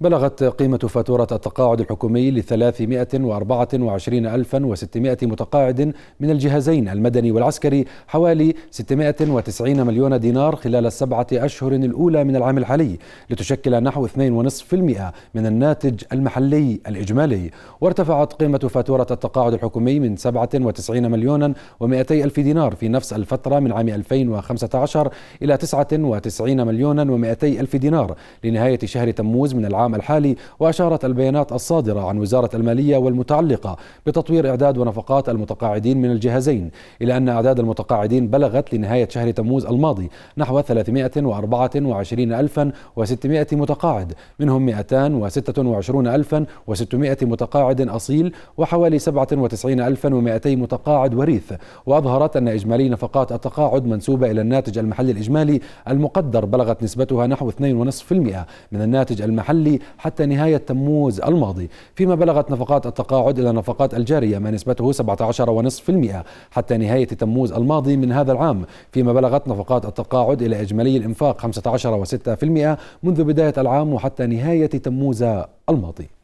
بلغت قيمة فاتورة التقاعد الحكومي ل 324600 متقاعد من الجهازين المدني والعسكري حوالي 690 مليون دينار خلال السبعة أشهر الأولى من العام الحالي لتشكل نحو 2.5% من الناتج المحلي الإجمالي وارتفعت قيمة فاتورة التقاعد الحكومي من 97 مليون و200 ألف دينار في نفس الفترة من عام 2015 إلى 99 مليون و200 ألف دينار لنهاية شهر تموز من العام العام الحالي وأشارت البيانات الصادرة عن وزارة المالية والمتعلقة بتطوير إعداد ونفقات المتقاعدين من الجهازين إلى أن أعداد المتقاعدين بلغت لنهاية شهر تموز الماضي نحو 324600 متقاعد منهم 226600 متقاعد أصيل وحوالي 97200 متقاعد وريث وأظهرت أن إجمالي نفقات التقاعد منسوبة إلى الناتج المحلي الإجمالي المقدر بلغت نسبتها نحو 2.5% من الناتج المحلي حتى نهاية تموز الماضي فيما بلغت نفقات التقاعد إلى نفقات الجارية ما نسبته 17.5% حتى نهاية تموز الماضي من هذا العام فيما بلغت نفقات التقاعد إلى إجمالي الإنفاق 15.6% منذ بداية العام وحتى نهاية تموز الماضي